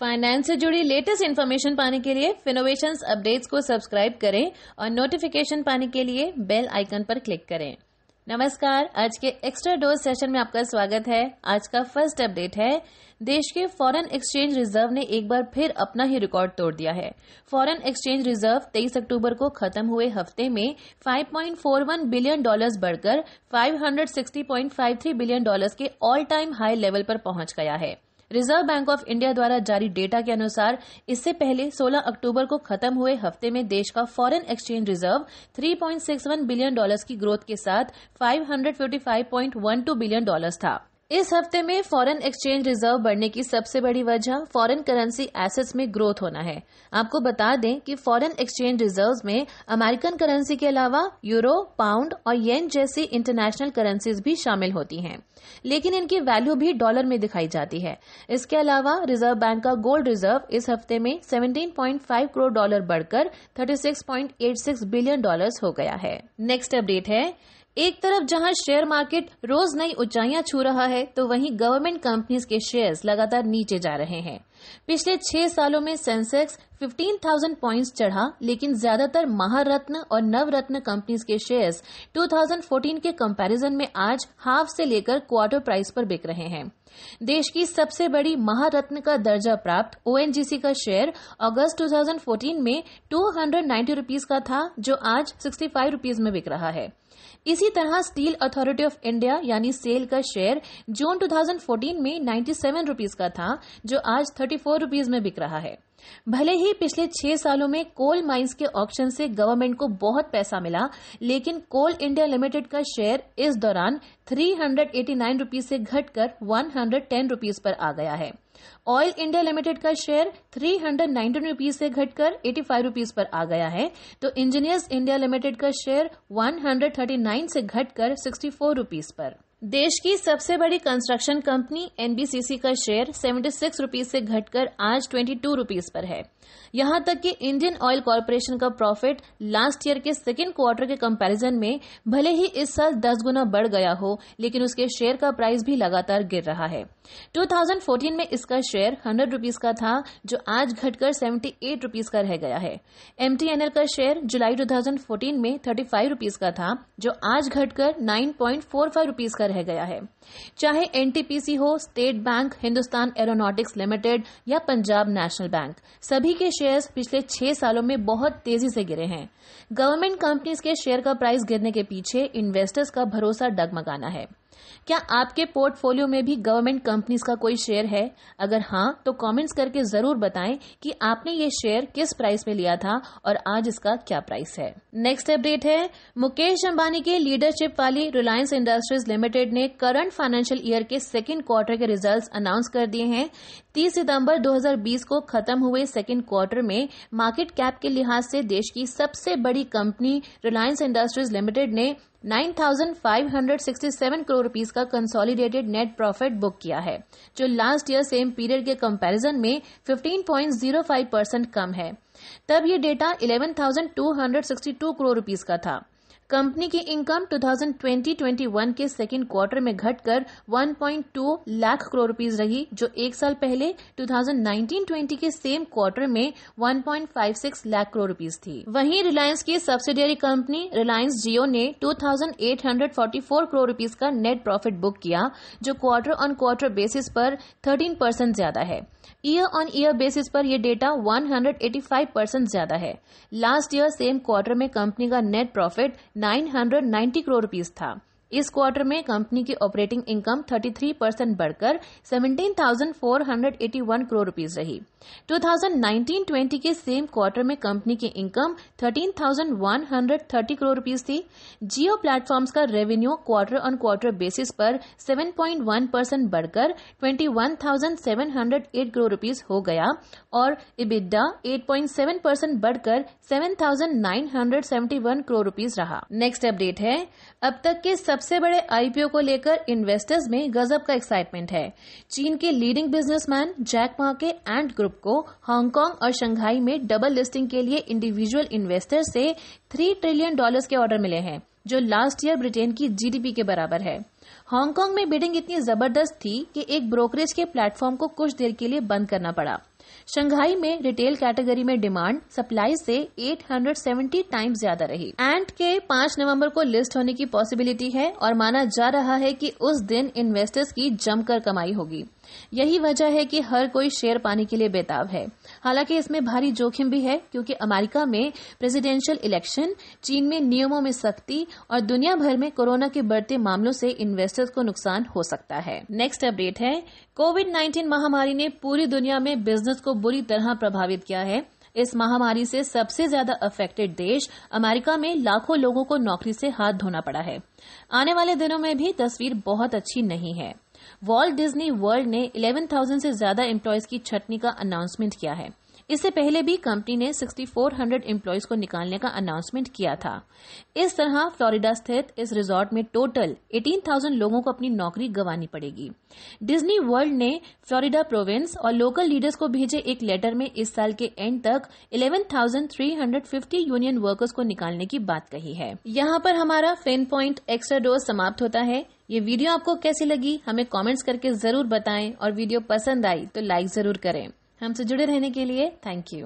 finance से जुड़ी latest information पाने के लिए फिनोवेशन अपडेट्स को सब्सक्राइब करें और नोटिफिकेशन पाने के लिए बेल आइकन पर क्लिक करें नमस्कार आज के एक्स्ट्रा डोज सेशन में आपका स्वागत है आज का फर्स्ट अपडेट है देश के फॉरेन एक्सचेंज रिजर्व ने एक बार फिर अपना ही रिकॉर्ड तोड़ दिया है फॉरेन एक्सचेंज रिजर्व 23 अक्टूबर को खत्म हुए हफ्ते में 5.41 बिलियन डॉलर्स बढ़कर 560.53 बिलियन डॉलर्स के ऑल टाइम हाई लेवल पर पहुंच गया है रिजर्व बैंक ऑफ इंडिया द्वारा जारी डेटा के अनुसार इससे पहले 16 अक्टूबर को खत्म हुए हफ्ते में देश का foreign exchange reserve 3.61 billion dollars की ग्रोथ के साथ 555.12 बिलियन डॉलर्स था इस हफ्ते में फॉरेन एक्सचेंज रिजर्व बढ़ने की सबसे बड़ी वजह फॉरेन करेंसी एसेट्स में ग्रोथ होना है आपको बता दें कि फॉरेन एक्सचेंज रिजर्व्स में अमेरिकन करेंसी के अलावा यूरो पाउंड और येन जैसी इंटरनेशनल करेंसीज भी शामिल होती हैं लेकिन इनकी वैल्यू भी डॉलर में दिखाई जाती है इसके अलावा रिजर्व बैंक का गोल्ड रिजर्व इस हफ्ते में 17.5 करोड़ डॉलर बढ़कर 36.86 बिलियन डॉलर हो गया है नेक्स्ट अपडेट है एक तरफ जहां शेयर मार्केट रोज नई ऊंचाइयां छू रहा है तो वहीं गवर्नमेंट कंपनीज के शेयर्स लगातार नीचे जा रहे हैं पिछले छह सालों में सेंसेक्स 15,000 पॉइंट्स चढ़ा लेकिन ज्यादातर महारत्न और नवरत्न कंपनीज के शेयर्स 2014 के कंपैरिजन में आज हाफ से लेकर क्वार्टर प्राइस पर बिक रहे हैं देश की सबसे बड़ी महारत्न का दर्जा प्राप्त ओएनजीसी का शेयर अगस्त 2014 में टू हंड्रेड का था जो आज सिक्सटी फाइव में बिक रहा है इसी तरह स्टील अथॉरिटी ऑफ इंडिया यानी सेल का शेयर जून 2014 में 97 रुपीस का था जो आज थर्टी फोर रुपीज में बिक रहा है भले ही पिछले छह सालों में कोल माइंस के ऑक्शन से गवर्नमेंट को बहुत पैसा मिला लेकिन कोल इंडिया लिमिटेड का शेयर इस दौरान थ्री हंड्रेड रुपीज से घटकर वन हंड्रेड रुपीज पर आ गया है ऑयल इंडिया लिमिटेड का शेयर थ्री हंड्रेड रुपीज से घटकर एटी फाइव रुपीज पर आ गया है तो इंजीनियर्स इंडिया लिमिटेड का share one hundred thirty nine से घटकर सिक्सटी फोर रुपीज पर देश की सबसे बड़ी कंस्ट्रक्शन कंपनी एनबीसीसी का शेयर सेवेंटी सिक्स रुपीज से घटकर आज ट्वेंटी टू रुपीज बेस पर है यहां तक कि इंडियन ऑयल कॉरपोरेशन का प्रॉफिट लास्ट ईयर के सेकेंड क्वार्टर के कंपैरिजन में भले ही इस साल 10 गुना बढ़ गया हो लेकिन उसके शेयर का प्राइस भी लगातार गिर रहा है 2014 में इसका शेयर हंड्रेड रूपीज का था जो आज घटकर सेवेंटी एट रूपीज का रह गया है एमटीएनएल का शेयर जुलाई 2014 में थर्टी फाइव रूपीज का था जो आज घटकर nine point four five rupees का रह गया है चाहे एनटीपीसी हो State Bank Hindustan Aeronautics Limited या पंजाब नेशनल बैंक बैंक सभी के शेयर्स पिछले छह सालों में बहुत तेजी से गिरे हैं गवर्नमेंट कंपनीज के शेयर का प्राइस गिरने के पीछे इन्वेस्टर्स का भरोसा डगमगाना है क्या आपके पोर्टफोलियो में भी गवर्नमेंट कंपनीज का कोई शेयर है अगर हाँ तो कमेंट्स करके जरूर बताएं कि आपने ये शेयर किस प्राइस में लिया था और आज इसका क्या प्राइस है नेक्स्ट अपडेट है मुकेश अंबानी के लीडरशिप वाली रिलायंस इंडस्ट्रीज लिमिटेड ने करंट फाइनेंशियल ईयर के सेकेंड क्वार्टर के रिजल्ट अनाउंस कर दिए हैं तीस सितम्बर 2020 को खत्म हुए सेकेंड क्वार्टर में मार्केट कैप के लिहाज से देश की सबसे बड़ी कंपनी रिलायंस इंडस्ट्रीज लिमिटेड ने 9,567 करोड़ रुपीज का कंसोलिडेटेड नेट प्रॉफिट बुक किया है जो लास्ट ईयर सेम पीरियड के कंपैरिजन में 15.05 परसेंट कम है तब ये डेटा 11,262 करोड़ रुपीज का था कंपनी की इनकम 2020-21 के सेकेंड क्वार्टर में घटकर 1.2 लाख करोड़ रुपीज रही जो एक साल पहले 2019-20 के सेम क्वार्टर में 1.56 लाख करोड़ रुपीज थी वहीं रिलायंस की सब्सिडियरी कंपनी रिलायंस जियो ने 2,844 करोड़ रुपीज का नेट प्रॉफिट बुक किया जो क्वार्टर ऑन क्वार्टर बेसिस पर 13 परसेंट ज्यादा है ईयर ऑन ईयर बेसिस पर यह डेटा 185 परसेंट ज्यादा है लास्ट ईयर सेम क्वार्टर में कंपनी का नेट प्रॉफिट 990 करोड़ रुपीज था इस क्वार्टर में कंपनी की ऑपरेटिंग इनकम 33 परसेंट बढ़कर 17,481 करोड़ रूपीज रही 2019-20 के सेम क्वार्टर में कंपनी की इनकम 13,130 करोड़ रूपीज थी जियो प्लेटफॉर्म्स का revenue quarter on quarter basis पर 7.1 परसेंट बढ़कर 21,708 करोड़ रुपीज हो गया और इबिडा 8.7 परसेंट बढ़कर 7,971 करोड़ रूपीज रहा नेक्स्ट अपडेट है अब तक के सबसे सबसे बड़े आईपीओ को लेकर इन्वेस्टर्स में गजब का एक्साइटमेंट है चीन के लीडिंग बिजनेसमैन जैक मा के एंड ग्रुप को हांगकांग और शंघाई में डबल लिस्टिंग के लिए इंडिविजुअल इन्वेस्टर से थ्री ट्रिलियन डॉलर्स के ऑर्डर मिले हैं जो लास्ट ईयर ब्रिटेन की जीडीपी के बराबर है हांगकांग में बिडिंग इतनी जबरदस्त थी कि एक ब्रोकरेज के प्लेटफॉर्म को कुछ देर के लिए बंद करना पड़ा शंघाई में रिटेल कैटेगरी में डिमांड सप्लाई से 870 टाइम्स ज्यादा रही एंट के 5 नवंबर को लिस्ट होने की पॉसिबिलिटी है और माना जा रहा है कि उस दिन इन्वेस्टर्स की जमकर कमाई होगी यही वजह है कि हर कोई शेयर पाने के लिए बेताब है हालांकि इसमें भारी जोखिम भी है क्योंकि अमेरिका में प्रेसिडेंशियल इलेक्शन चीन में नियमों में सख्ती और दुनिया भर में कोरोना के बढ़ते मामलों से इन्वेस्टर्स को नुकसान हो सकता है नेक्स्ट अपडेट है कोविड 19 महामारी ने पूरी दुनिया में बिजनेस को बुरी तरह प्रभावित किया है इस महामारी से सबसे ज्यादा अफेक्टेड देश अमेरिका में लाखों लोगों को नौकरी से हाथ धोना पड़ा है आने वाले दिनों में भी तस्वीर बहुत अच्छी नहीं है वॉल्ट डिज्नी वर्ल्ड ने 11,000 से ज्यादा एम्प्लॉयज की छटनी का अनाउंसमेंट किया है इससे पहले भी कंपनी ने 6400 एम्प्लॉयज को निकालने का अनाउंसमेंट किया था इस तरह फ्लोरिडा स्थित इस रिजॉर्ट में टोटल 18,000 लोगों को अपनी नौकरी गंवानी पड़ेगी डिज्नी वर्ल्ड ने फ्लोरिडा प्रोविंस और लोकल लीडर्स को भेजे एक लेटर में इस साल के एंड तक 11,350 यूनियन वर्कर्स को निकालने की बात कही है यहाँ पर हमारा फेन पॉइंट एक्स्ट्रा डोज समाप्त होता है ये वीडियो आपको कैसी लगी हमें कमेंट्स करके जरूर बताएं और वीडियो पसंद आई तो लाइक जरूर करें हमसे जुड़े रहने के लिए थैंक यू